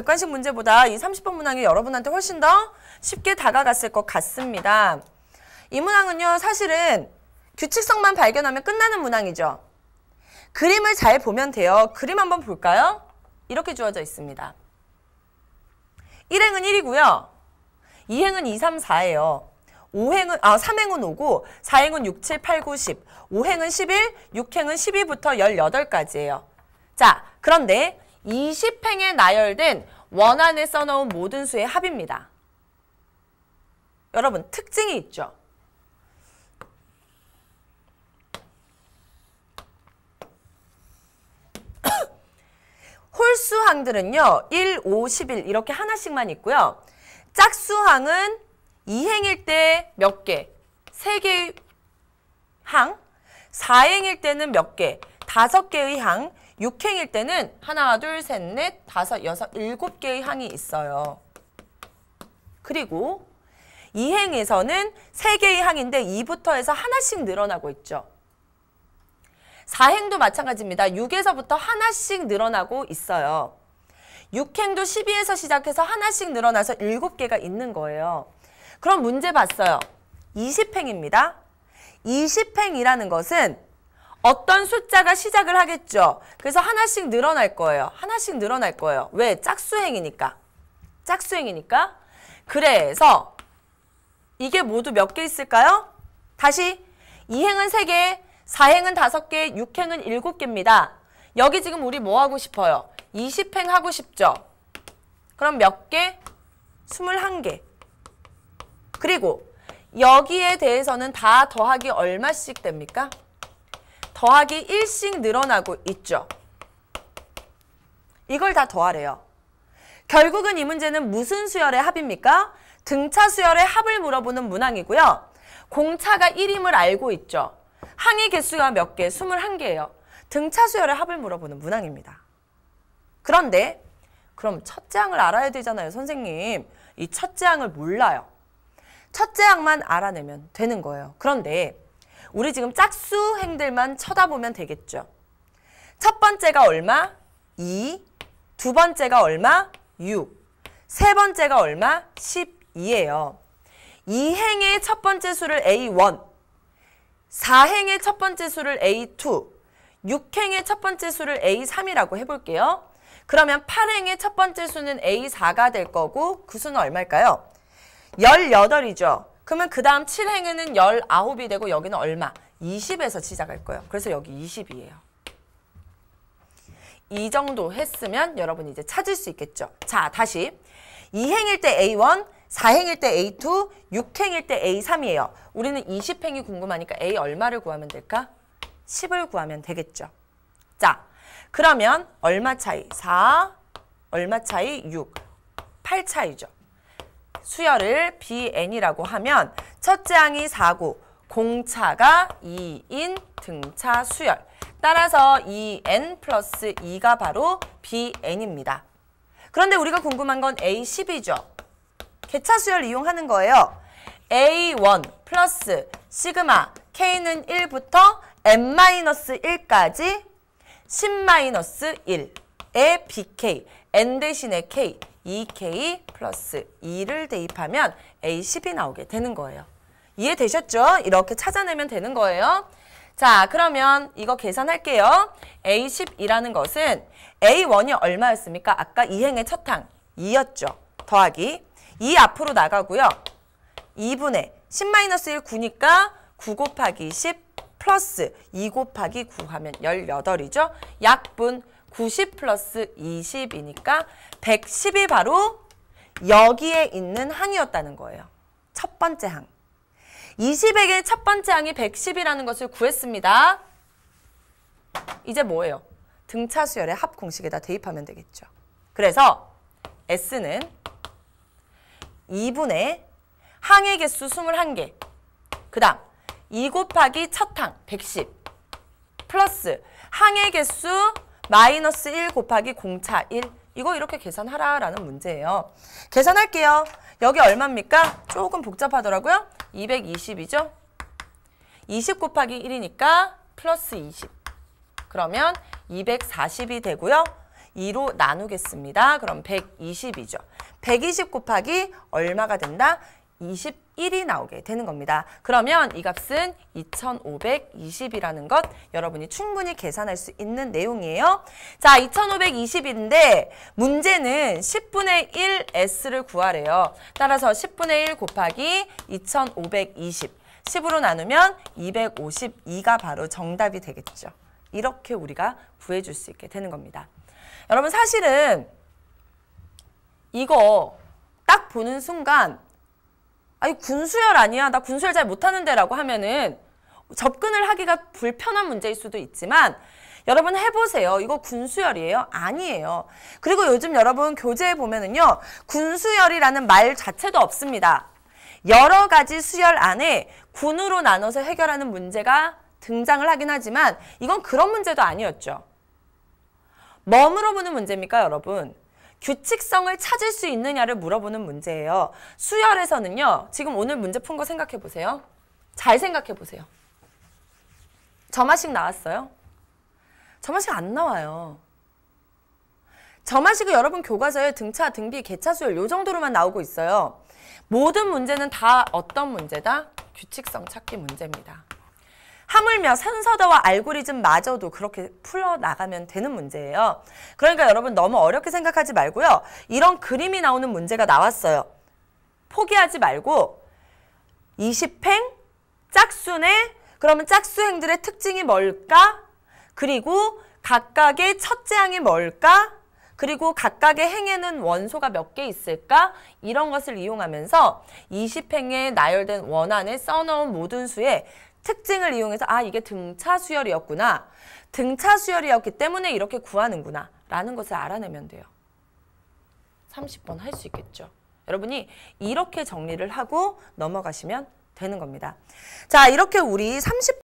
객관식 문제보다 이 30번 문항이 여러분한테 훨씬 더 쉽게 다가갔을 것 같습니다. 이 문항은요. 사실은 규칙성만 발견하면 끝나는 문항이죠. 그림을 잘 보면 돼요. 그림 한번 볼까요? 이렇게 주어져 있습니다. 1행은 1이고요. 2행은 2, 3, 4예요. 5행은, 아, 3행은 5고, 4행은 6, 7, 8, 9, 10, 5행은 11, 6행은 12부터 18까지예요. 자, 그런데 20행에 나열된 원안에 써놓은 모든 수의 합입니다. 여러분 특징이 있죠. 홀수항들은요. 1, 5, 11 이렇게 하나씩만 있고요. 짝수항은 2행일 때 몇 개? 3개의 항. 4행일 때는 몇 개? 5개의 항. 육행일 때는 하나, 둘, 셋, 넷, 다섯, 여섯, 일곱 개의 항이 있어요. 그리고 이행에서는 세개의 항인데 이부터 해서 하나씩 늘어나고 있죠. 사행도 마찬가지입니다. 육에서부터 하나씩 늘어나고 있어요. 육행도 12에서 시작해서 하나씩 늘어나서 7개가 있는 거예요. 그럼 문제 봤어요. 20행입니다. 20행이라는 것은 어떤 숫자가 시작을 하겠죠. 그래서 하나씩 늘어날 거예요. 하나씩 늘어날 거예요. 왜? 짝수행이니까. 짝수행이니까. 그래서 이게 모두 몇 개 있을까요? 다시 이행은세개사행은 다섯 개 육행은 일곱 개입니다 여기 지금 우리 뭐 하고 싶어요? 이십행 하고 싶죠? 그럼 몇 개? 스물한 개 그리고 여기에 대해서는 다 더하기 얼마씩 됩니까? 더하기 1씩 늘어나고 있죠. 이걸 다 더하래요. 결국은 이 문제는 무슨 수열의 합입니까? 등차 수열의 합을 물어보는 문항이고요. 공차가 1임을 알고 있죠. 항의 개수가 몇 개? 21개예요. 등차 수열의 합을 물어보는 문항입니다. 그런데 그럼 첫째 항을 알아야 되잖아요, 선생님. 이 첫째 항을 몰라요. 첫째 항만 알아내면 되는 거예요. 그런데 우리 지금 짝수행들만 쳐다보면 되겠죠. 첫 번째가 얼마? 2. 두 번째가 얼마? 6. 세 번째가 얼마? 12예요. 2행의 첫 번째 수를 A1, 4행의 첫 번째 수를 A2, 6행의 첫 번째 수를 A3이라고 해볼게요. 그러면 8행의 첫 번째 수는 A4가 될 거고 그 수는 얼마일까요? 18이죠. 그러면 그 다음 7행에는 19이 되고 여기는 얼마? 20에서 시작할 거예요. 그래서 여기 20이에요. 이 정도 했으면 여러분이 이제 찾을 수 있겠죠. 자, 다시. 2행일 때 A1, 4행일 때 A2, 6행일 때 A3이에요. 우리는 20행이 궁금하니까 A 얼마를 구하면 될까? 10을 구하면 되겠죠. 자, 그러면 얼마 차이? 4, 얼마 차이? 6, 8 차이죠. 수열을 BN이라고 하면 첫째 항이 4구, 공차가 2인 등차 수열. 따라서 2n 플러스 2가 바로 bn입니다. 그런데 우리가 궁금한 건 a10이죠. 개차 수열 이용하는 거예요. a1 플러스 시그마 k는 1부터 n-1까지 10-1의 bk, n 대신에 k, 2K 플러스 2를 대입하면 A10이 나오게 되는 거예요. 이해되셨죠? 이렇게 찾아내면 되는 거예요. 자, 그러면 이거 계산할게요. A10이라는 것은 A1이 얼마였습니까? 아까 이행의 첫 항, 2였죠. 더하기 2 앞으로 나가고요. 2분의 10-1 9니까 9 곱하기 10 플러스 2 곱하기 9 하면 18이죠. 약분 90 플러스 20이니까 110이 바로 여기에 있는 항이었다는 거예요. 첫 번째 항. 20에게 첫 번째 항이 110이라는 것을 구했습니다. 이제 뭐예요? 등차수열의 합 공식에다 대입하면 되겠죠. 그래서 S는 2분의 항의 개수 21개 그 다음 2 곱하기 첫 항 110 플러스 항의 개수 마이너스 1 곱하기 공차 1 이거 이렇게 계산하라라는 문제예요. 계산할게요. 여기 얼마입니까? 조금 복잡하더라고요. 220이죠? 20 곱하기 1이니까 플러스 20. 그러면 240이 되고요. 2로 나누겠습니다. 그럼 120이죠. 120 곱하기 얼마가 된다? 20 1이 나오게 되는 겁니다. 그러면 이 값은 2520이라는 것 여러분이 충분히 계산할 수 있는 내용이에요. 자, 2520인데 문제는 10분의 1S를 구하래요. 따라서 10분의 1 곱하기 2520 10으로 나누면 252가 바로 정답이 되겠죠. 이렇게 우리가 구해줄 수 있게 되는 겁니다. 여러분 사실은 이거 딱 보는 순간 아니 군수열 아니야 나 군수열 잘 못하는데 라고 하면은 접근을 하기가 불편한 문제일 수도 있지만 여러분 해보세요. 이거 군수열이에요? 아니에요. 그리고 요즘 여러분 교재에 보면은요. 군수열이라는 말 자체도 없습니다. 여러 가지 수열 안에 군으로 나눠서 해결하는 문제가 등장을 하긴 하지만 이건 그런 문제도 아니었죠. 뭐물어 보는 문제입니까 여러분? 규칙성을 찾을 수 있느냐를 물어보는 문제예요. 수열에서는요. 지금 오늘 문제 푼 거 생각해 보세요. 잘 생각해 보세요. 점화식 나왔어요? 점화식 안 나와요. 점화식은 여러분 교과서에 등차, 등비, 개차수열 요 정도로만 나오고 있어요. 모든 문제는 다 어떤 문제다? 규칙성 찾기 문제입니다. 하물며 산서다와 알고리즘마저도 그렇게 풀어나가면 되는 문제예요. 그러니까 여러분 너무 어렵게 생각하지 말고요. 이런 그림이 나오는 문제가 나왔어요. 포기하지 말고 20행 짝수네 그러면 짝수행들의 특징이 뭘까? 그리고 각각의 첫째 항이 뭘까? 그리고 각각의 행에는 원소가 몇 개 있을까? 이런 것을 이용하면서 20행에 나열된 원안에 써놓은 모든 수의 특징을 이용해서 아 이게 등차 수열이었구나. 등차 수열이었기 때문에 이렇게 구하는구나. 라는 것을 알아내면 돼요. 30번 할 수 있겠죠. 여러분이 이렇게 정리를 하고 넘어가시면 되는 겁니다. 자 이렇게 우리 30번